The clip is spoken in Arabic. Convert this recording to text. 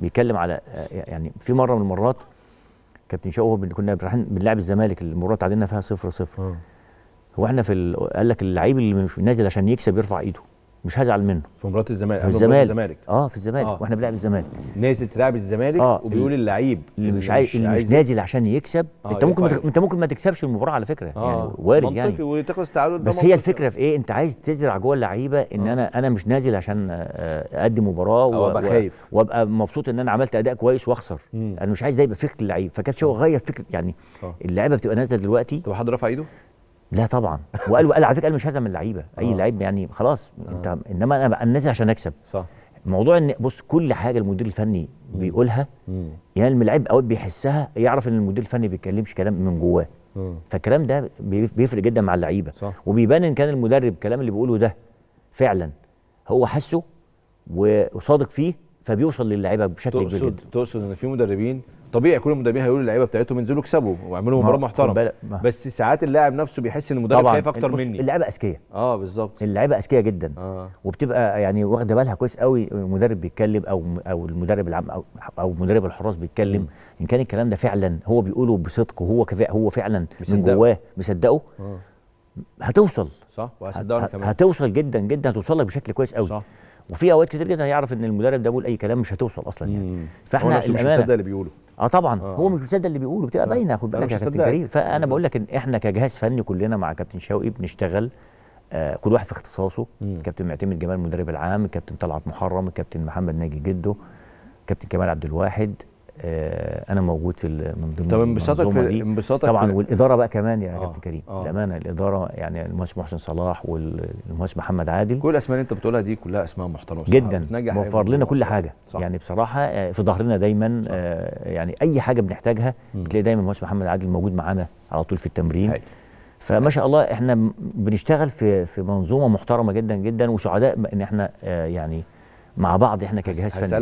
بيتكلم على يعني في مره من المرات كابتن شوقي كنا رايحين بنلعب الزمالك المباراه تعادلنا فيها 0 0 آه. هو احنا في قال لك اللعيب اللي مش نازل عشان يكسب يرفع ايده مش هزعل منه في مباراه الزمالك في الزمالك اه في الزمالك آه. واحنا بنلعب الزمالك نازل تلعب الزمالك آه. وبيقول اللعيب اللي مش عايز اللي مش نازل عشان يكسب آه. انت ممكن مت... انت ممكن ما تكسبش المباراه على فكره آه. يعني وارد يعني وتخلص تعادل بس هي الفكره في ايه انت عايز تزرع جوه اللعيبه ان آه. انا انا مش نازل عشان آه، اقدم مباراه وابقى خايف وابقى مبسوط ان انا عملت اداء كويس واخسر انا مش عايز ده يبقى فكر اللعيب فكان شو آه. غير فكره يعني آه. اللعيبه بتبقى نازله دلوقتي طب حد رفع ايده لا طبعا وقال وقال على فكره قال مش هزم اللعيبه اي آه. لعيب يعني خلاص انت آه. انما انا بقى نازل عشان اكسب صح موضوع ان بص كل حاجه المدير الفني بيقولها يعني اللعيب اوقات بيحسها يعرف ان المدير الفني ما بيتكلمش كلام من جواه فالكلام ده بيفرق جدا مع اللعيبه وبيبان ان كان المدرب الكلام اللي بيقوله ده فعلا هو حسه وصادق فيه فبيوصل للعيبه بشكل كبير جدا تقصد ان في مدربين طبيعي كل المدربين هيقولوا للعيبه بتاعتهم انزلوا اكسبوا واعملوا مباراه محترمه بس ساعات اللاعب نفسه بيحس ان المدرب خايف اكتر مني اللعيبه اذكياء اه بالظبط اللعيبه اذكياء جدا آه. وبتبقى يعني واخده بالها كويس قوي المدرب بيتكلم او او المدرب العام او او مدرب الحراس بيتكلم ان كان الكلام ده فعلا هو بيقوله بصدق وهو كذا هو فعلا من جواه مصدقه آه. هتوصل صح وهصدقني كمان هتوصل جدا جدا هتوصل لك بشكل كويس قوي صح وفي اوقات كتير جدا هيعرف ان المدرب ده بيقول اي كلام مش هتوصل اصلا يعني فاحنا الامانه مش مصدق اللي بيقوله اه طبعا آه. هو مش مصدق اللي بيقوله بتبقى باينه خد بالك يا كابتن كريم فانا بقول لك ان احنا كجهاز فني كلنا مع كابتن شوقي بنشتغل آه كل واحد في اختصاصه كابتن معتمد جمال المدرب العام كابتن طلعت محرم كابتن محمد ناجي جده كابتن كمال عبد الواحد آه، انا موجود في من ضمن طب انبساطك في انبساطك طبعا في والاداره بقى كمان يا آه كابتن كريم آه الامانه الاداره يعني المهندس محسن صلاح والمهندس محمد عادل كل الاسماء اللي انت بتقولها دي كلها اسماء محترمه جدا موفر لنا كل حاجه صح. يعني بصراحه آه، في ظهرنا دايما آه، يعني اي حاجه بنحتاجها بتلاقي دايما المهندس محمد عادل موجود معانا على طول في التمرين فما شاء الله احنا بنشتغل في في منظومه محترمه جدا جدا وسعداء ان احنا يعني مع بعض احنا كجهاز فني